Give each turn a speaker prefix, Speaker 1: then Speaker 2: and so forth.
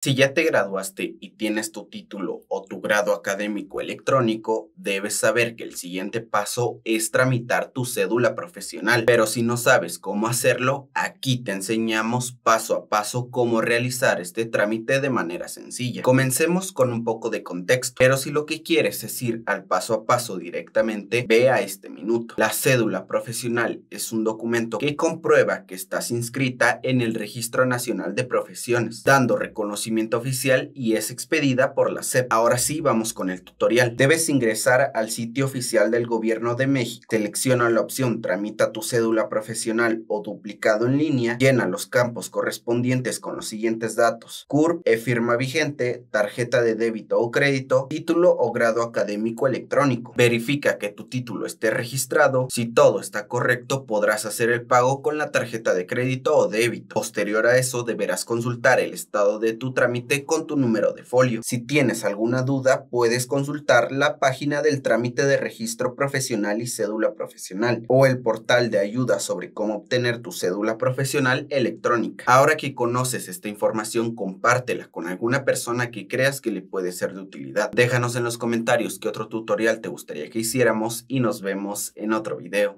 Speaker 1: Si ya te graduaste y tienes tu título o tu grado académico electrónico, debes saber que el siguiente paso es tramitar tu cédula profesional. Pero si no sabes cómo hacerlo, aquí te enseñamos paso a paso cómo realizar este trámite de manera sencilla. Comencemos con un poco de contexto, pero si lo que quieres es ir al paso a paso directamente, ve a este minuto. La cédula profesional es un documento que comprueba que estás inscrita en el Registro Nacional de Profesiones, dando reconocimiento oficial y es expedida por la SEP. Ahora sí, vamos con el tutorial. Debes ingresar al sitio oficial del Gobierno de México. Selecciona la opción Tramita tu cédula profesional o duplicado en línea. Llena los campos correspondientes con los siguientes datos. CURP, e-firma vigente, tarjeta de débito o crédito, título o grado académico electrónico. Verifica que tu título esté registrado. Si todo está correcto, podrás hacer el pago con la tarjeta de crédito o débito. Posterior a eso, deberás consultar el estado de tu trámite con tu número de folio. Si tienes alguna duda, puedes consultar la página del trámite de registro profesional y cédula profesional o el portal de ayuda sobre cómo obtener tu cédula profesional electrónica. Ahora que conoces esta información, compártela con alguna persona que creas que le puede ser de utilidad. Déjanos en los comentarios qué otro tutorial te gustaría que hiciéramos y nos vemos en otro video.